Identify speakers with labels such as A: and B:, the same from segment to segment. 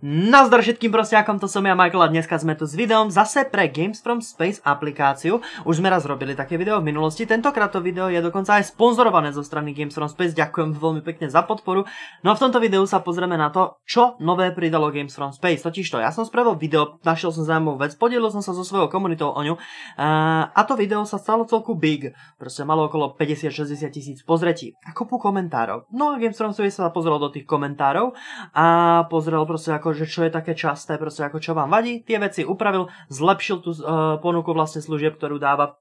A: Nazdar všetkým prosiakom, to som ja Michael a dneska sme tu s videom zase pre Games from Space aplikáciu. Už sme raz robili také video v minulosti, tentokrát to video je dokonca aj sponzorované zo strany Games from Space, ďakujem veľmi pekne za podporu. No a v tomto videu sa pozrieme na to, čo nové pridalo Games from Space. Totižto, ja som spravil video, našiel som zaujímavú vec, podielil som sa so svojou komunitou o ňu a to video sa stalo celku big, proste malo okolo 50-60 tisíc pozretí a kopu komentárov. No a Games from Space sa pozrel do tých komentárov a pozrel proste ako akože čo je také časté, proste ako čo vám vadí, tie veci upravil, zlepšil tú uh, ponuku vlastne služieb, ktorú dáva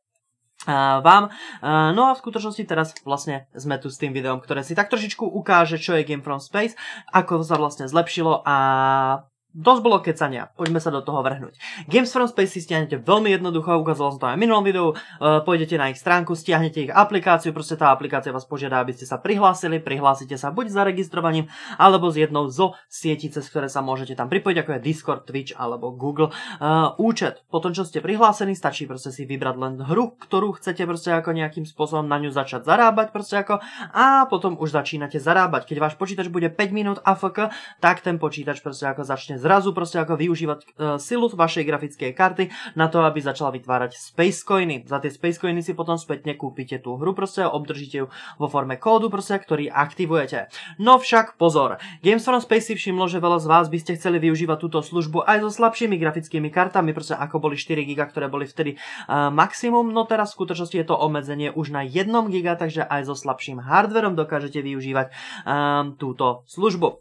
A: eh, vám. Eh, no a v skutočnosti teraz vlastne sme tu s tým videom, ktoré si tak trošičku ukáže, čo je Game From Space, ako sa vlastne zlepšilo a dosť bolo kecania, poďme sa do toho vrhnúť. Games from Space si stiahnete veľmi jednoducho, ukázalo som to aj v minulom videu, e, pôjdete na ich stránku, stiahnete ich aplikáciu, proste tá aplikácia vás požiada, aby ste sa prihlásili, prihlásite sa buď zaregistrovaním, alebo s jednou zo sietí, cez ktoré sa môžete tam pripojiť, ako je Discord, Twitch alebo Google e, účet. Po tom, čo ste prihlásení, stačí proste si vybrať len hru, ktorú chcete proste ako nejakým spôsobom na ňu začať zarábať proste ako a potom už začínate zarábať. Keď váš počítač bude 5 minút AFK, tak ten počítač proste ako začne Zrazu proste ako využívať e, silu vašej grafickej karty na to, aby začala vytvárať space coiny. Za tie space coiny si potom spätne kúpite tú hru, proste obdržíte ju vo forme kódu, proste, ktorý aktivujete. No však pozor, Games from Space si všimlo, že veľa z vás by ste chceli využívať túto službu aj so slabšími grafickými kartami, proste ako boli 4 giga, ktoré boli vtedy e, maximum, no teraz v skutočnosti je to obmedzenie už na 1 giga, takže aj so slabším hardverom dokážete využívať e, túto službu.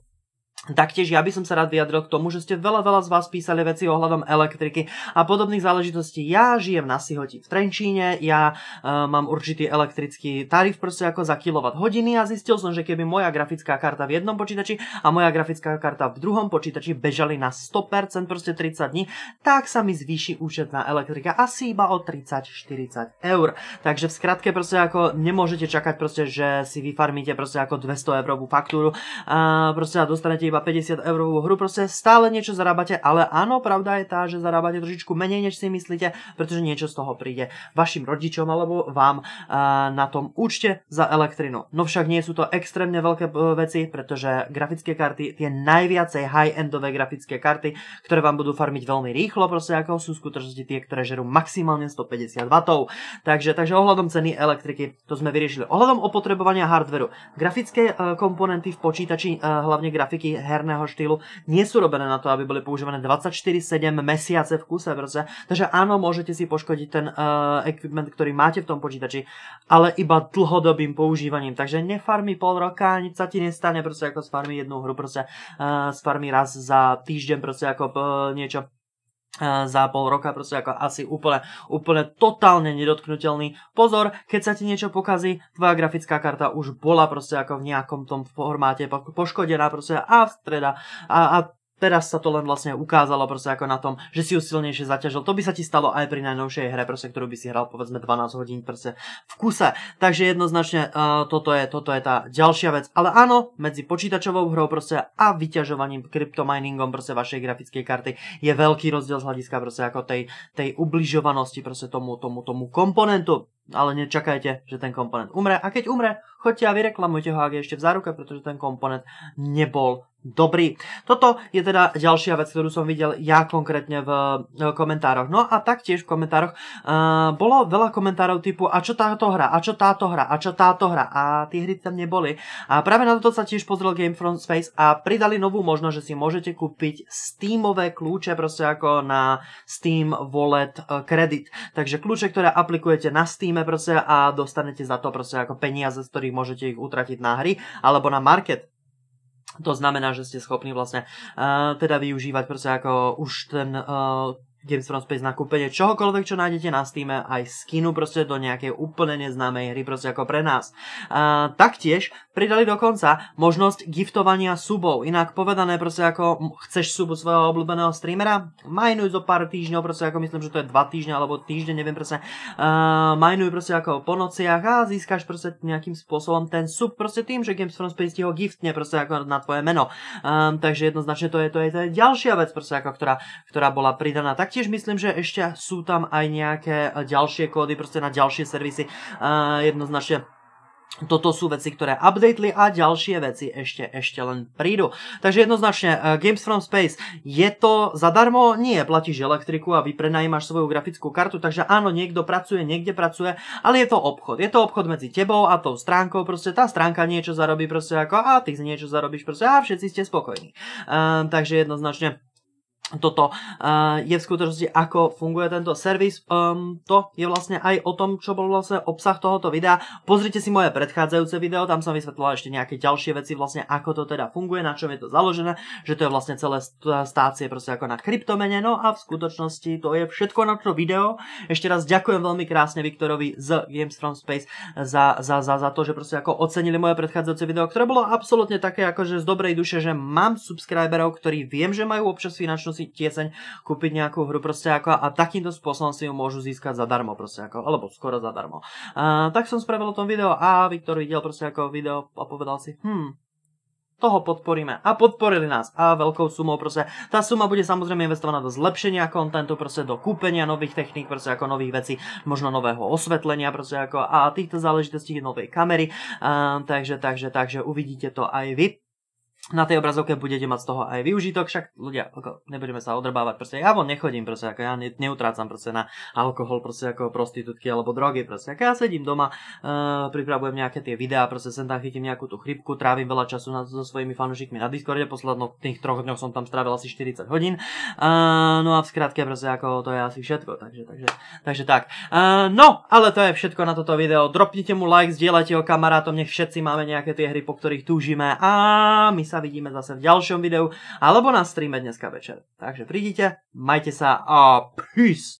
A: Taktiež ja by som sa rád vyjadril k tomu, že ste veľa, veľa z vás písali veci ohľadom elektriky a podobných záležitostí. Ja žijem na Sihoti v Trenčíne, ja e, mám určitý elektrický tarif proste ako za kilowatt hodiny a zistil som, že keby moja grafická karta v jednom počítači a moja grafická karta v druhom počítači bežali na 100%, proste 30 dní, tak sa mi zvýši účet na elektrika asi iba o 30-40 eur. Takže v skratke proste ako nemôžete čakať proste, že si vyfarmíte proste ako 200 eurovú faktúru a proste a dostanete iba 50 eurovú hru, proste stále niečo zarábate, ale áno, pravda je tá, že zarábate trošičku menej, než si myslíte, pretože niečo z toho príde vašim rodičom alebo vám na tom účte za elektrinu. No však nie sú to extrémne veľké e, veci, pretože grafické karty, tie najviacej high-endové grafické karty, ktoré vám budú farmiť veľmi rýchlo, proste ako sú skutočnosti tie, ktoré žerú maximálne 150 W. Takže, takže ohľadom ceny elektriky to sme vyriešili. Ohľadom opotrebovania hardveru. Grafické e, komponenty v počítači, e, hlavne grafiky, herného štýlu nie sú robené na to, aby boli používané 24-7 mesiace v kuse vrce. Takže áno, môžete si poškodiť ten uh, equipment, ktorý máte v tom počítači, ale iba dlhodobým používaním. Takže nefarmi pol roka, nič sa ti nestane, proste ako sfarmi jednu hru, proste uh, sfarmi raz za týždeň, proste ako uh, niečo za pol roka, proste ako asi úplne, úplne totálne nedotknutelný. Pozor, keď sa ti niečo pokazí, tvoja grafická karta už bola proste ako v nejakom tom formáte poškodená proste a v streda a, a Teraz sa to len vlastne ukázalo proste ako na tom, že si ju silnejšie zaťažil. To by sa ti stalo aj pri najnovšej hre, proste, ktorú by si hral povedzme 12 hodín proste v kuse. Takže jednoznačne uh, toto, je, toto je tá ďalšia vec. Ale áno, medzi počítačovou hrou proste a vyťažovaním kryptominingom proste vašej grafickej karty je veľký rozdiel z hľadiska proste ako tej, tej ubližovanosti proste tomu, tomu, tomu komponentu ale nečakajte, že ten komponent umre. A keď umre, choďte a vyreklamujte ho, ak je ešte v záruke, pretože ten komponent nebol dobrý. Toto je teda ďalšia vec, ktorú som videl ja konkrétne v komentároch. No a taktiež v komentároch uh, bolo veľa komentárov typu a čo táto hra, a čo táto hra, a čo táto hra a tie hry tam neboli. A práve na toto sa tiež pozrel Game From Space a pridali novú možnosť, že si môžete kúpiť Steamové kľúče, proste ako na Steam Wallet eh, kredit. Takže kľúče, ktoré aplikujete na Steam reklame proste a dostanete za to proste ako peniaze, z ktorých môžete ich utratiť na hry alebo na market. To znamená, že ste schopní vlastne uh, teda využívať proste ako už ten uh, Games from Space na kúpenie čohokoľvek, čo nájdete na Steam, aj skinu proste do nejakej úplne neznámej hry, proste ako pre nás. A, taktiež pridali dokonca možnosť giftovania subov, inak povedané proste ako chceš subu svojho obľúbeného streamera, majnuj zo pár týždňov, proste ako myslím, že to je dva týždňa alebo týždeň, neviem proste, uh, majnuj proste ako po nociach a získaš proste nejakým spôsobom ten sub proste tým, že Games from Space ti ho giftne proste ako na tvoje meno. Um, takže jednoznačne to je, to je, to je ďalšia vec proste ako, ktorá, ktorá bola pridaná. Taktiež Taktiež myslím, že ešte sú tam aj nejaké e, ďalšie kódy, proste na ďalšie servisy. Uh, jednoznačne toto sú veci, ktoré updateli a ďalšie veci ešte, ešte len prídu. Takže jednoznačne, uh, Games from Space, je to zadarmo? Nie, platíš elektriku a vyprenajímaš svoju grafickú kartu, takže áno, niekto pracuje, niekde pracuje, ale je to obchod. Je to obchod medzi tebou a tou stránkou, proste tá stránka niečo zarobí proste ako a ty niečo zarobíš proste a všetci ste spokojní. Uh, takže jednoznačne toto uh, je v skutočnosti, ako funguje tento servis. Um, to je vlastne aj o tom, čo bol vlastne obsah tohoto videa. Pozrite si moje predchádzajúce video, tam som vysvetlila ešte nejaké ďalšie veci, vlastne ako to teda funguje, na čom je to založené, že to je vlastne celé stácie proste ako na kryptomene, no a v skutočnosti to je všetko na to video. Ešte raz ďakujem veľmi krásne Viktorovi z Games from Space za, za, za, za to, že proste ako ocenili moje predchádzajúce video, ktoré bolo absolútne také akože z dobrej duše, že mám subscriberov, ktorí viem, že majú občas finančnú si tieseň kúpiť nejakú hru proste ako a takýmto spôsobom si ju môžu získať zadarmo proste ako, alebo skoro zadarmo. A, tak som spravil o tom video a Viktor videl proste ako video a povedal si, hm, toho podporíme. A podporili nás. A veľkou sumou proste. Tá suma bude samozrejme investovaná do zlepšenia kontentu, proste do kúpenia nových techník, proste ako nových vecí, možno nového osvetlenia, proste ako a týchto záležitostí novej kamery. takže, takže, takže uvidíte to aj vy na tej obrazovke budete mať z toho aj využitok, však ľudia, ako, nebudeme sa odrbávať, proste ja von nechodím, proste ako ja neutrácam proste na alkohol, proste ako prostitútky alebo drogy, proste ako ja sedím doma, e, pripravujem nejaké tie videá, proste sem tam chytím nejakú tú chrypku, trávim veľa času na, so svojimi fanúšikmi na Discorde, posledno v tých troch dňoch som tam strávil asi 40 hodín, e, no a v skratke proste ako to je asi všetko, takže, takže, takže tak. E, no, ale to je všetko na toto video, dropnite mu like, zdieľajte ho kamarátom, nech všetci máme nejaké tie hry, po ktorých túžime a my sa vidíme zase v ďalšom videu alebo na streame dneska večer. Takže prídite, majte sa a peace!